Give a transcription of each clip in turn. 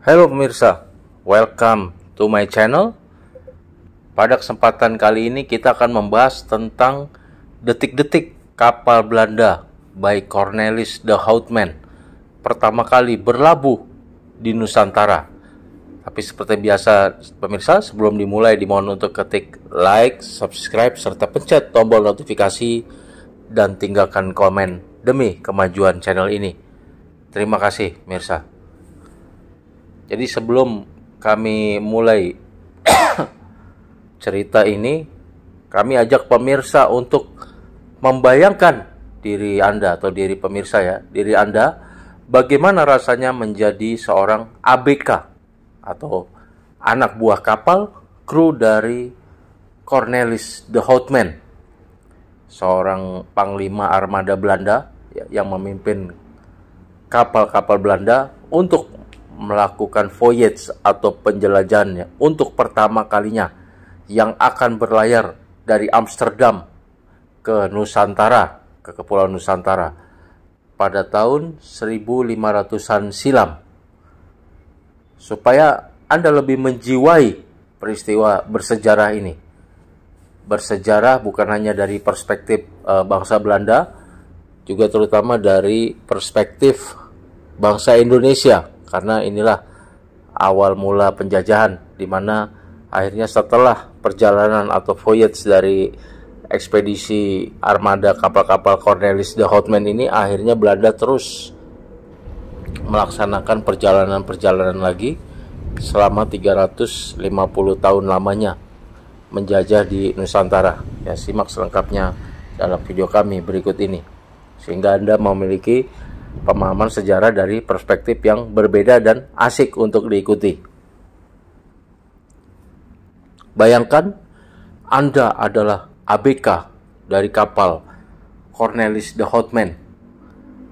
Halo pemirsa, welcome to my channel. Pada kesempatan kali ini kita akan membahas tentang detik-detik kapal Belanda by Cornelis de Houtman pertama kali berlabuh di Nusantara. Tapi seperti biasa pemirsa, sebelum dimulai dimohon untuk ketik like, subscribe, serta pencet tombol notifikasi dan tinggalkan komen demi kemajuan channel ini. Terima kasih, pemirsa. Jadi sebelum kami mulai cerita ini, kami ajak pemirsa untuk membayangkan diri Anda atau diri pemirsa ya, diri Anda bagaimana rasanya menjadi seorang ABK atau anak buah kapal kru dari Cornelis the Houtman, seorang panglima armada Belanda ya, yang memimpin kapal-kapal Belanda untuk melakukan voyage atau penjelajahannya untuk pertama kalinya yang akan berlayar dari Amsterdam ke Nusantara, ke Kepulauan Nusantara pada tahun 1500-an silam. Supaya Anda lebih menjiwai peristiwa bersejarah ini. Bersejarah bukan hanya dari perspektif uh, bangsa Belanda, juga terutama dari perspektif bangsa Indonesia karena inilah awal mula penjajahan di mana akhirnya setelah perjalanan atau voyage dari ekspedisi armada kapal-kapal Cornelis de Houtman ini akhirnya Belanda terus melaksanakan perjalanan-perjalanan lagi selama 350 tahun lamanya menjajah di Nusantara. Ya, simak selengkapnya dalam video kami berikut ini. Sehingga Anda memiliki pemahaman sejarah dari perspektif yang berbeda dan asik untuk diikuti. Bayangkan Anda adalah ABK dari kapal Cornelis the Hotman.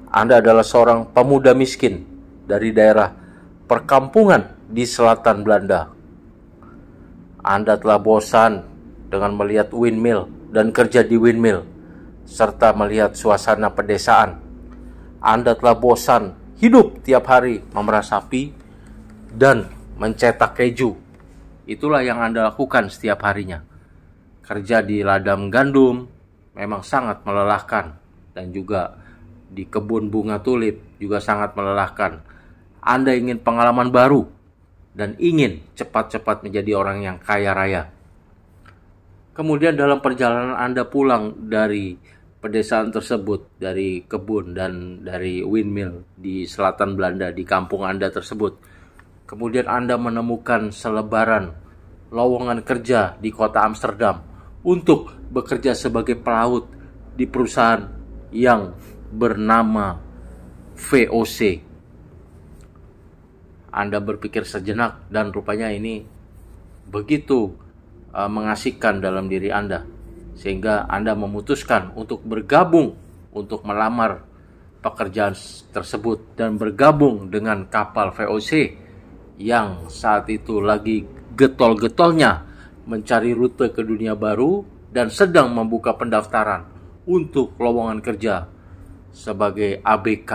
Anda adalah seorang pemuda miskin dari daerah perkampungan di selatan Belanda. Anda telah bosan dengan melihat windmill dan kerja di windmill serta melihat suasana pedesaan anda telah bosan hidup tiap hari memeras sapi dan mencetak keju. Itulah yang Anda lakukan setiap harinya. Kerja di ladang gandum memang sangat melelahkan dan juga di kebun bunga tulip juga sangat melelahkan. Anda ingin pengalaman baru dan ingin cepat-cepat menjadi orang yang kaya raya. Kemudian dalam perjalanan Anda pulang dari pedesaan tersebut dari kebun dan dari windmill di selatan Belanda di kampung Anda tersebut. Kemudian Anda menemukan selebaran lowongan kerja di kota Amsterdam untuk bekerja sebagai pelaut di perusahaan yang bernama VOC. Anda berpikir sejenak dan rupanya ini begitu uh, mengasihkan dalam diri Anda sehingga Anda memutuskan untuk bergabung untuk melamar pekerjaan tersebut dan bergabung dengan kapal VOC yang saat itu lagi getol-getolnya mencari rute ke dunia baru dan sedang membuka pendaftaran untuk lowongan kerja sebagai ABK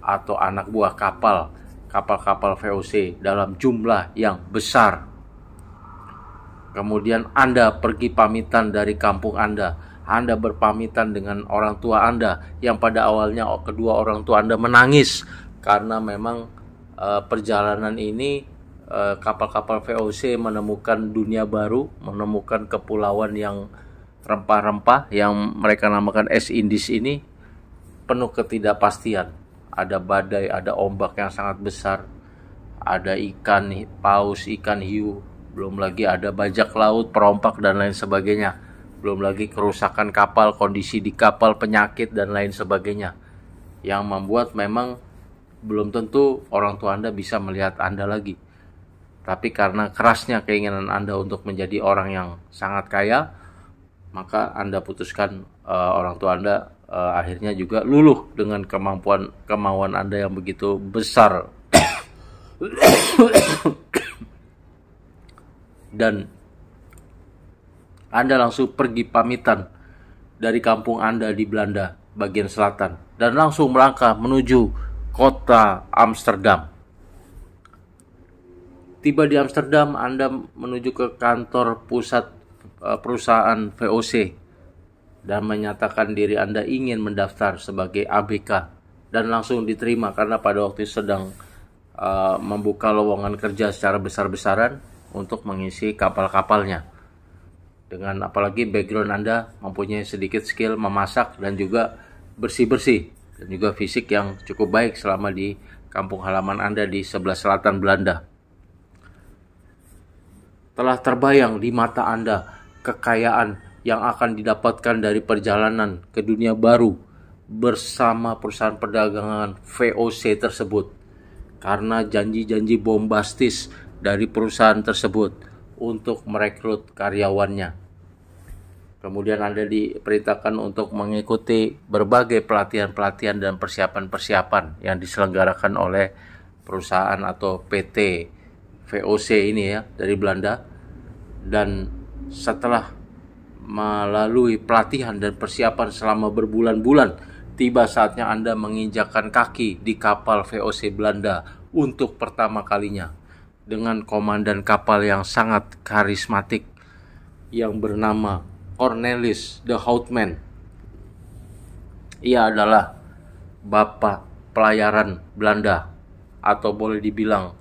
atau anak buah kapal kapal-kapal VOC dalam jumlah yang besar Kemudian Anda pergi pamitan dari kampung Anda. Anda berpamitan dengan orang tua Anda yang pada awalnya kedua orang tua Anda menangis karena memang e, perjalanan ini eh, kapal-kapal VOC menemukan dunia baru, menemukan kepulauan yang rempah-rempah yang mereka namakan es Indies ini penuh ketidakpastian. Ada badai, ada ombak yang sangat besar, ada ikan paus, ikan hiu, belum lagi ada bajak laut, perompak dan lain sebagainya. Belum lagi kerusakan kapal, kondisi di kapal, penyakit dan lain sebagainya. Yang membuat memang belum tentu orang tua Anda bisa melihat Anda lagi. Tapi karena kerasnya keinginan Anda untuk menjadi orang yang sangat kaya, maka Anda putuskan uh, orang tua Anda uh, akhirnya juga luluh dengan kemampuan kemauan Anda yang begitu besar dan Anda langsung pergi pamitan dari kampung Anda di Belanda bagian selatan dan langsung melangkah menuju kota Amsterdam. Tiba di Amsterdam, Anda menuju ke kantor pusat eh, perusahaan VOC dan menyatakan diri Anda ingin mendaftar sebagai ABK dan langsung diterima karena pada waktu sedang uh, membuka lowongan kerja secara besar-besaran untuk mengisi kapal-kapalnya. Dengan apalagi background Anda mempunyai sedikit skill memasak dan juga bersih-bersih dan juga fisik yang cukup baik selama di kampung halaman Anda di sebelah selatan Belanda. Telah terbayang di mata Anda kekayaan yang akan didapatkan dari perjalanan ke dunia baru bersama perusahaan perdagangan VOC tersebut. Karena janji-janji bombastis dari perusahaan tersebut untuk merekrut karyawannya. Kemudian Anda diperintahkan untuk mengikuti berbagai pelatihan-pelatihan dan persiapan-persiapan yang diselenggarakan oleh perusahaan atau PT VOC ini ya dari Belanda. Dan setelah melalui pelatihan dan persiapan selama berbulan-bulan, tiba saatnya Anda menginjakan kaki di kapal VOC Belanda untuk pertama kalinya dengan komandan kapal yang sangat karismatik yang bernama Cornelis the Houtman. Ia adalah bapak pelayaran Belanda atau boleh dibilang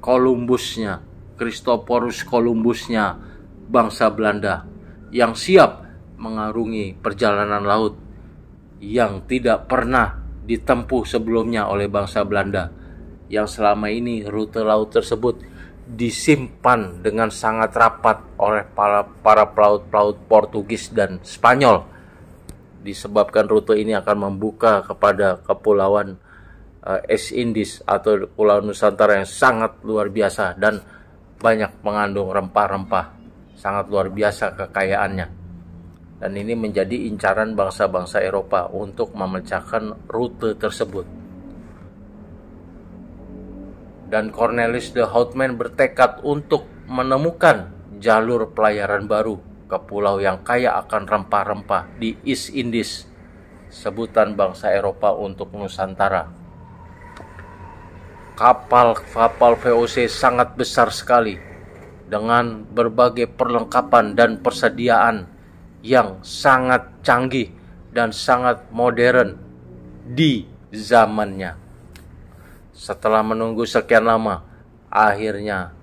Kolumbusnya, Christoporus Kolumbusnya bangsa Belanda yang siap mengarungi perjalanan laut yang tidak pernah ditempuh sebelumnya oleh bangsa Belanda yang selama ini rute laut tersebut disimpan dengan sangat rapat oleh para para pelaut-pelaut Portugis dan Spanyol. Disebabkan rute ini akan membuka kepada kepulauan uh, East Indies atau Pulau Nusantara yang sangat luar biasa dan banyak mengandung rempah-rempah sangat luar biasa kekayaannya. Dan ini menjadi incaran bangsa-bangsa Eropa untuk memecahkan rute tersebut dan Cornelis de Houtman bertekad untuk menemukan jalur pelayaran baru ke pulau yang kaya akan rempah-rempah di East Indies, sebutan bangsa Eropa untuk Nusantara. Kapal-kapal VOC sangat besar sekali dengan berbagai perlengkapan dan persediaan yang sangat canggih dan sangat modern di zamannya. Setelah menunggu sekian lama, akhirnya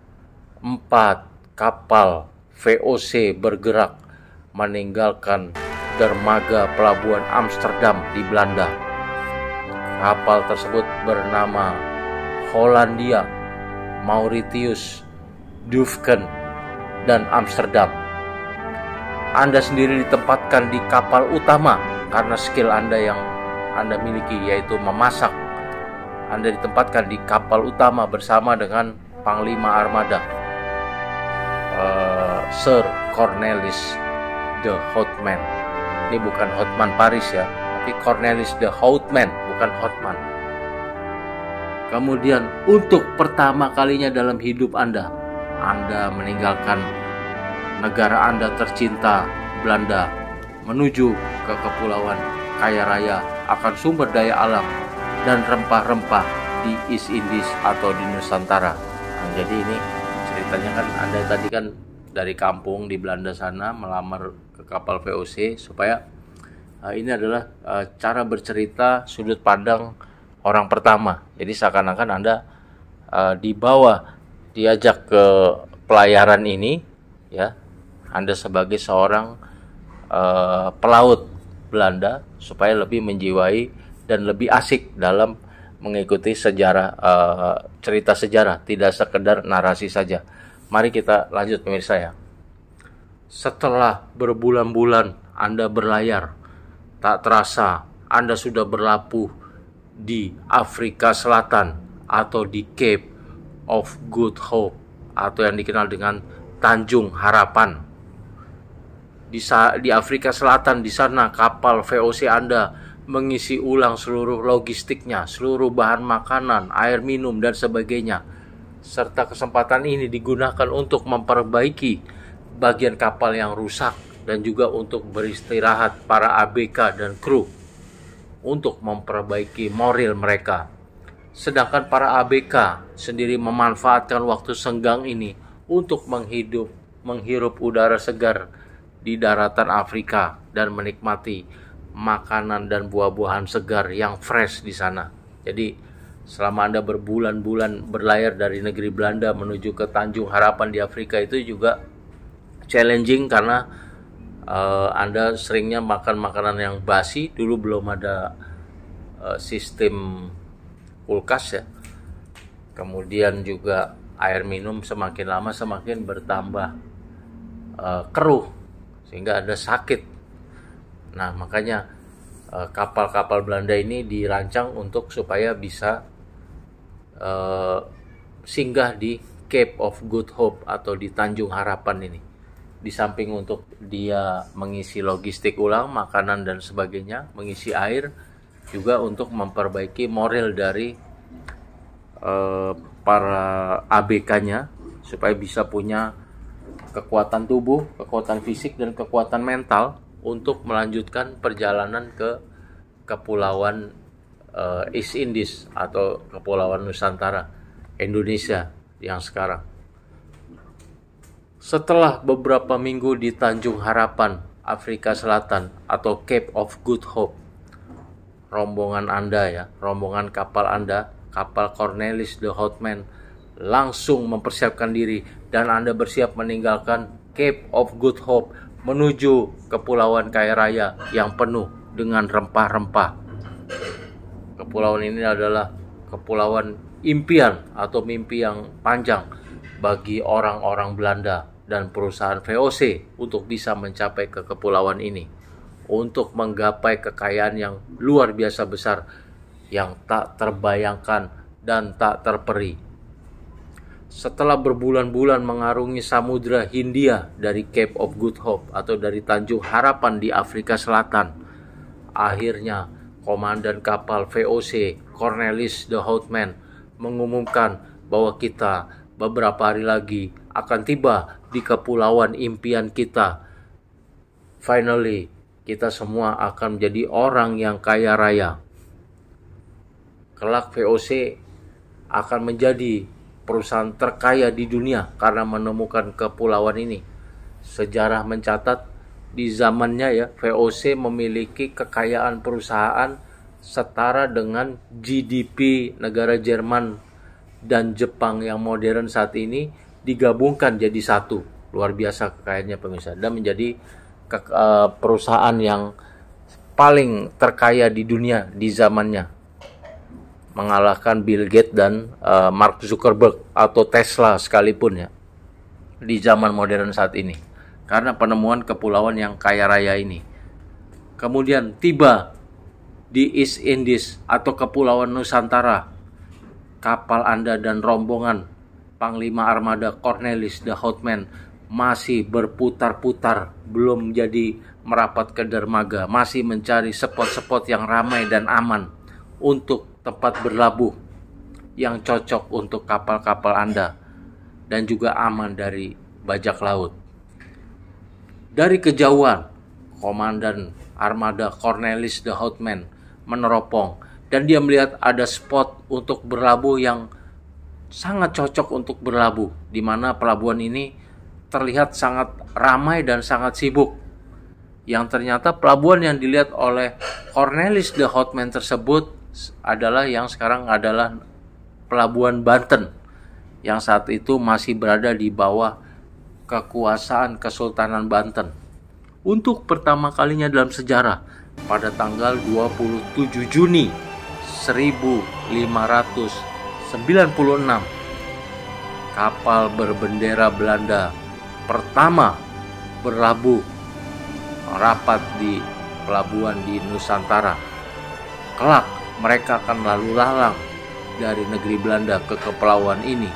empat kapal VOC bergerak meninggalkan dermaga pelabuhan Amsterdam di Belanda. Kapal tersebut bernama Hollandia, Mauritius, Dufken, dan Amsterdam. Anda sendiri ditempatkan di kapal utama karena skill Anda yang Anda miliki yaitu memasak anda ditempatkan di kapal utama bersama dengan Panglima Armada, uh, Sir Cornelis the Houtman. Ini bukan Houtman Paris ya, tapi Cornelis the Houtman, bukan Houtman. Kemudian untuk pertama kalinya dalam hidup Anda, Anda meninggalkan negara Anda tercinta, Belanda, menuju ke kepulauan kaya raya akan sumber daya alam dan rempah-rempah di East Indies atau di Nusantara. Nah, jadi ini ceritanya kan Anda tadi kan dari kampung di Belanda sana melamar ke kapal VOC supaya uh, ini adalah uh, cara bercerita sudut pandang orang pertama. Jadi seakan-akan Anda uh, eh, dibawa diajak ke pelayaran ini ya. Anda sebagai seorang uh, pelaut Belanda supaya lebih menjiwai dan lebih asik dalam mengikuti sejarah uh, cerita sejarah tidak sekedar narasi saja. Mari kita lanjut pemirsa ya. Setelah berbulan-bulan Anda berlayar, tak terasa Anda sudah berlabuh di Afrika Selatan atau di Cape of Good Hope atau yang dikenal dengan Tanjung Harapan. Di, di Afrika Selatan di sana kapal VOC Anda mengisi ulang seluruh logistiknya, seluruh bahan makanan, air minum, dan sebagainya. Serta kesempatan ini digunakan untuk memperbaiki bagian kapal yang rusak dan juga untuk beristirahat para ABK dan kru untuk memperbaiki moral mereka. Sedangkan para ABK sendiri memanfaatkan waktu senggang ini untuk menghidup menghirup udara segar di daratan Afrika dan menikmati makanan dan buah-buahan segar yang fresh di sana. Jadi selama Anda berbulan-bulan berlayar dari negeri Belanda menuju ke Tanjung Harapan di Afrika itu juga challenging karena uh, Anda seringnya makan makanan yang basi. Dulu belum ada uh, sistem kulkas ya. Kemudian juga air minum semakin lama semakin bertambah uh, keruh sehingga ada sakit Nah, makanya eh, kapal-kapal Belanda ini dirancang untuk supaya bisa eh, singgah di Cape of Good Hope atau di Tanjung Harapan ini. Di samping untuk dia mengisi logistik ulang, makanan dan sebagainya, mengisi air, juga untuk memperbaiki moral dari eh, para ABK-nya supaya bisa punya kekuatan tubuh, kekuatan fisik dan kekuatan mental untuk melanjutkan perjalanan ke kepulauan uh, East Indies atau kepulauan Nusantara Indonesia yang sekarang. Setelah beberapa minggu di Tanjung Harapan, Afrika Selatan atau Cape of Good Hope, rombongan Anda ya, rombongan kapal Anda, kapal Cornelis the Hotman langsung mempersiapkan diri dan Anda bersiap meninggalkan Cape of Good Hope menuju Kepulauan Kaya Raya yang penuh dengan rempah-rempah. Kepulauan ini adalah kepulauan impian atau mimpi yang panjang bagi orang-orang Belanda dan perusahaan VOC untuk bisa mencapai ke kepulauan ini untuk menggapai kekayaan yang luar biasa besar yang tak terbayangkan dan tak terperi setelah berbulan-bulan mengarungi Samudra Hindia dari Cape of Good Hope atau dari Tanjung Harapan di Afrika Selatan, akhirnya komandan kapal VOC Cornelis de Houtman mengumumkan bahwa kita beberapa hari lagi akan tiba di kepulauan impian kita. Finally, kita semua akan menjadi orang yang kaya raya. Kelak VOC akan menjadi perusahaan terkaya di dunia karena menemukan kepulauan ini. Sejarah mencatat di zamannya ya VOC memiliki kekayaan perusahaan setara dengan GDP negara Jerman dan Jepang yang modern saat ini digabungkan jadi satu. Luar biasa kekayaannya pemirsa dan menjadi eh, perusahaan yang paling terkaya di dunia di zamannya mengalahkan Bill Gates dan uh, Mark Zuckerberg atau Tesla sekalipun ya di zaman modern saat ini karena penemuan kepulauan yang kaya raya ini. Kemudian tiba di East Indies atau kepulauan Nusantara kapal Anda dan rombongan Panglima Armada Cornelis the Hotman masih berputar-putar belum jadi merapat ke dermaga masih mencari spot-spot yang ramai dan aman untuk tempat berlabuh yang cocok untuk kapal-kapal Anda dan juga aman dari bajak laut. Dari kejauhan, komandan armada Cornelis the Houtman meneropong dan dia melihat ada spot untuk berlabuh yang sangat cocok untuk berlabuh di mana pelabuhan ini terlihat sangat ramai dan sangat sibuk. Yang ternyata pelabuhan yang dilihat oleh Cornelis the Hotman tersebut adalah yang sekarang adalah pelabuhan Banten yang saat itu masih berada di bawah kekuasaan Kesultanan Banten. Untuk pertama kalinya dalam sejarah pada tanggal 27 Juni 1596 kapal berbendera Belanda pertama berlabuh rapat di pelabuhan di Nusantara. Kelak mereka akan lalu lalang dari negeri Belanda ke kepulauan ini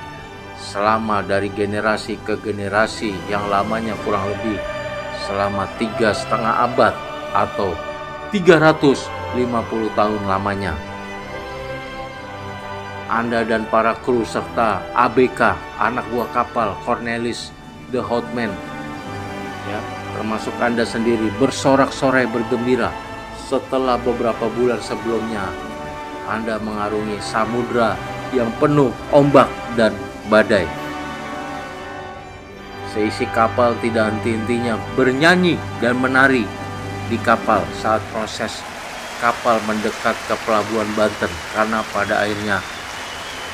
selama dari generasi ke generasi yang lamanya kurang lebih selama tiga setengah abad atau 350 tahun lamanya. Anda dan para kru serta ABK, anak buah kapal Cornelis the Hotman, ya, termasuk Anda sendiri bersorak-sorai bergembira setelah beberapa bulan sebelumnya anda mengarungi samudra yang penuh ombak dan badai. Seisi kapal tidak henti-hentinya bernyanyi dan menari di kapal saat proses kapal mendekat ke pelabuhan Banten karena pada akhirnya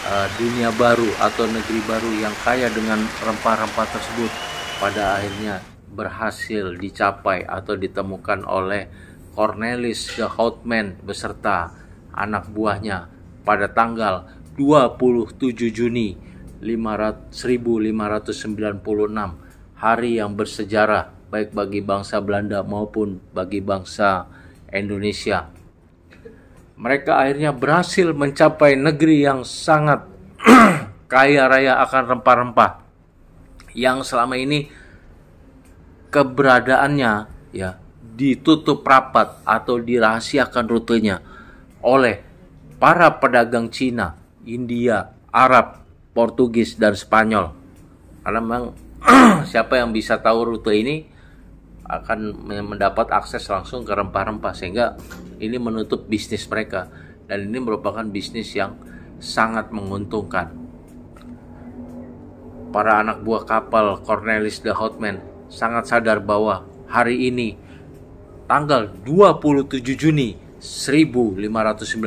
uh, dunia baru atau negeri baru yang kaya dengan rempah-rempah tersebut pada akhirnya berhasil dicapai atau ditemukan oleh Cornelis the Houtman beserta anak buahnya pada tanggal 27 Juni 1596 hari yang bersejarah baik bagi bangsa Belanda maupun bagi bangsa Indonesia. Mereka akhirnya berhasil mencapai negeri yang sangat kaya raya akan rempah-rempah yang selama ini keberadaannya ya ditutup rapat atau dirahasiakan rutenya oleh para pedagang Cina, India, Arab, Portugis, dan Spanyol. Karena memang siapa yang bisa tahu rute ini akan mendapat akses langsung ke rempah-rempah sehingga ini menutup bisnis mereka dan ini merupakan bisnis yang sangat menguntungkan. Para anak buah kapal Cornelis de Hotman sangat sadar bahwa hari ini tanggal 27 Juni 1596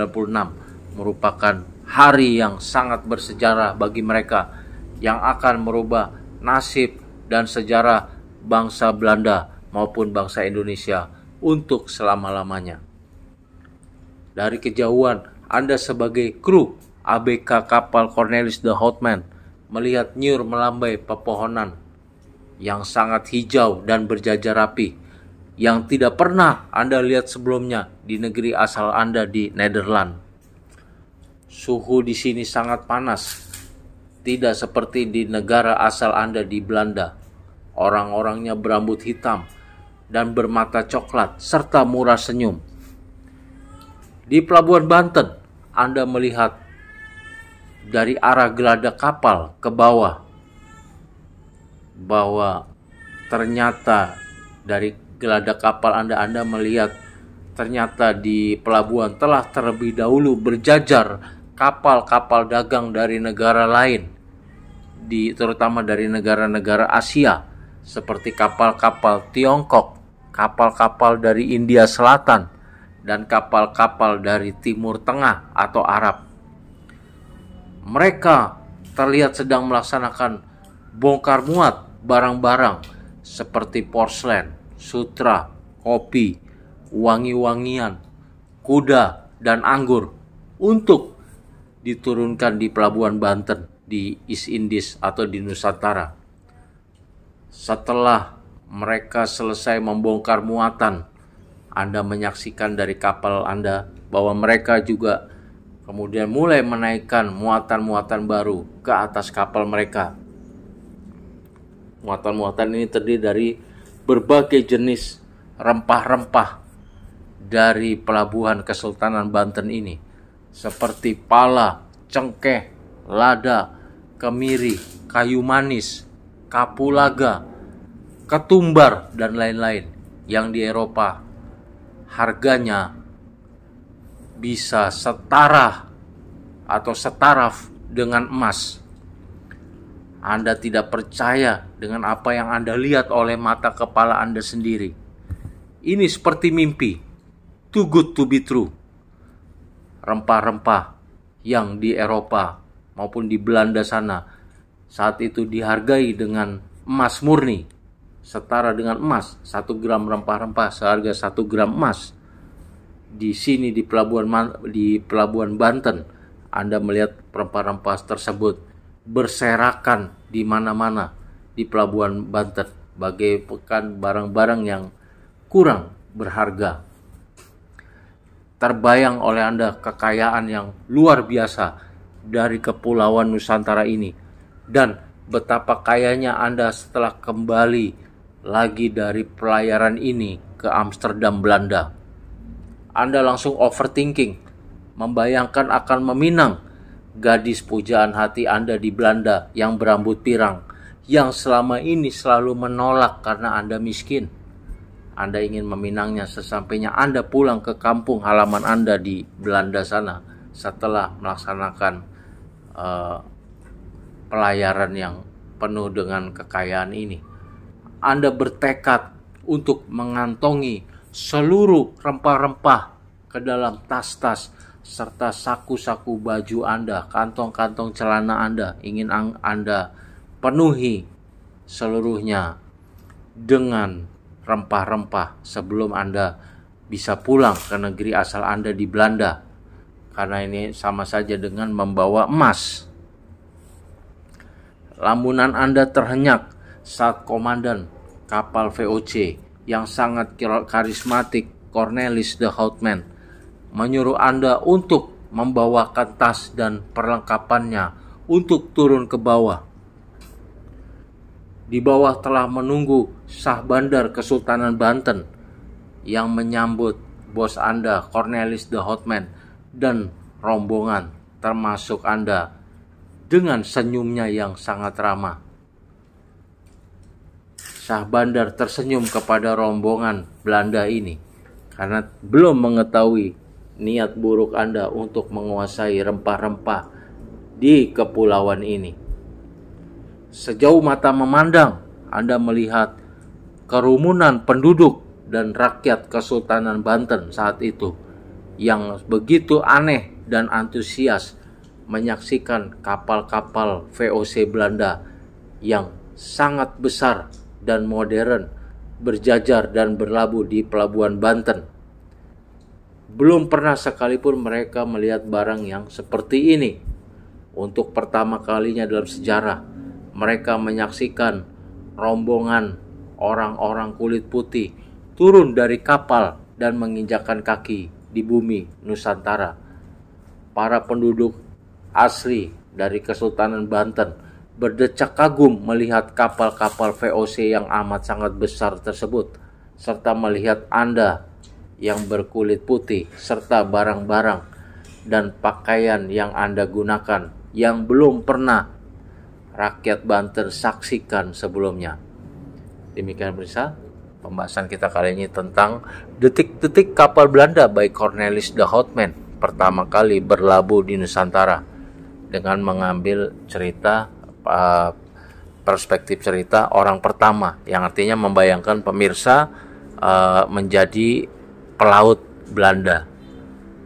merupakan hari yang sangat bersejarah bagi mereka yang akan merubah nasib dan sejarah bangsa Belanda maupun bangsa Indonesia untuk selama-lamanya. Dari kejauhan, Anda sebagai kru ABK kapal Cornelis the Hotman melihat nyur melambai pepohonan yang sangat hijau dan berjajar rapi yang tidak pernah Anda lihat sebelumnya di negeri asal Anda di Nederland. Suhu di sini sangat panas, tidak seperti di negara asal Anda di Belanda. Orang-orangnya berambut hitam dan bermata coklat serta murah senyum. Di pelabuhan Banten, Anda melihat dari arah geladak kapal ke bawah bahwa ternyata dari geladak kapal Anda-Anda melihat ternyata di pelabuhan telah terlebih dahulu berjajar kapal-kapal dagang dari negara lain, di, terutama dari negara-negara Asia, seperti kapal-kapal Tiongkok, kapal-kapal dari India Selatan, dan kapal-kapal dari Timur Tengah atau Arab. Mereka terlihat sedang melaksanakan bongkar muat barang-barang seperti porselen, sutra, kopi, wangi-wangian, kuda, dan anggur untuk diturunkan di pelabuhan Banten di East Indies atau di Nusantara. Setelah mereka selesai membongkar muatan, Anda menyaksikan dari kapal Anda bahwa mereka juga kemudian mulai menaikkan muatan-muatan baru ke atas kapal mereka. Muatan-muatan ini terdiri dari berbagai jenis rempah-rempah dari pelabuhan Kesultanan Banten ini seperti pala, cengkeh, lada, kemiri, kayu manis, kapulaga, ketumbar dan lain-lain yang di Eropa harganya bisa setara atau setaraf dengan emas anda tidak percaya dengan apa yang Anda lihat oleh mata kepala Anda sendiri. Ini seperti mimpi, too good to be true. Rempah-rempah yang di Eropa maupun di Belanda sana saat itu dihargai dengan emas murni, setara dengan emas, Satu gram rempah-rempah seharga satu gram emas. Di sini di pelabuhan di pelabuhan Banten, Anda melihat rempah-rempah tersebut berserakan di mana-mana di pelabuhan Banten pekan barang-barang yang kurang berharga. Terbayang oleh Anda kekayaan yang luar biasa dari kepulauan Nusantara ini dan betapa kayanya Anda setelah kembali lagi dari pelayaran ini ke Amsterdam Belanda. Anda langsung overthinking, membayangkan akan meminang gadis pujaan hati Anda di Belanda yang berambut pirang, yang selama ini selalu menolak karena Anda miskin. Anda ingin meminangnya sesampainya Anda pulang ke kampung halaman Anda di Belanda sana setelah melaksanakan uh, pelayaran yang penuh dengan kekayaan ini. Anda bertekad untuk mengantongi seluruh rempah-rempah ke dalam tas-tas serta saku-saku baju Anda, kantong-kantong celana Anda ingin Anda penuhi seluruhnya dengan rempah-rempah sebelum Anda bisa pulang ke negeri asal Anda di Belanda. Karena ini sama saja dengan membawa emas. Lamunan Anda terhenyak saat komandan kapal VOC yang sangat karismatik Cornelis de Houtman menyuruh Anda untuk membawakan tas dan perlengkapannya untuk turun ke bawah. Di bawah telah menunggu sah bandar Kesultanan Banten yang menyambut bos Anda Cornelis the Hotman dan rombongan termasuk Anda dengan senyumnya yang sangat ramah. Sah bandar tersenyum kepada rombongan Belanda ini karena belum mengetahui niat buruk Anda untuk menguasai rempah-rempah di kepulauan ini. Sejauh mata memandang, Anda melihat kerumunan penduduk dan rakyat Kesultanan Banten saat itu yang begitu aneh dan antusias menyaksikan kapal-kapal VOC Belanda yang sangat besar dan modern berjajar dan berlabuh di pelabuhan Banten. Belum pernah sekalipun mereka melihat barang yang seperti ini. Untuk pertama kalinya dalam sejarah, mereka menyaksikan rombongan orang-orang kulit putih turun dari kapal dan menginjakan kaki di bumi Nusantara. Para penduduk asli dari Kesultanan Banten berdecak kagum melihat kapal-kapal VOC yang amat sangat besar tersebut, serta melihat Anda yang berkulit putih, serta barang-barang dan pakaian yang Anda gunakan yang belum pernah rakyat Banten saksikan sebelumnya. Demikian berisa pembahasan kita kali ini tentang detik-detik kapal Belanda by Cornelis de Houtman pertama kali berlabuh di Nusantara dengan mengambil cerita perspektif cerita orang pertama yang artinya membayangkan pemirsa eh, menjadi pelaut Belanda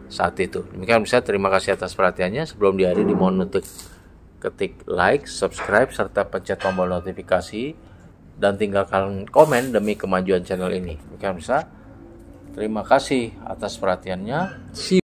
saat itu. Demikian bisa terima kasih atas perhatiannya. Sebelum diari, dimohon untuk ketik like, subscribe serta pencet tombol notifikasi dan tinggalkan komen demi kemajuan channel ini. Demikian bisa. Terima kasih atas perhatiannya. See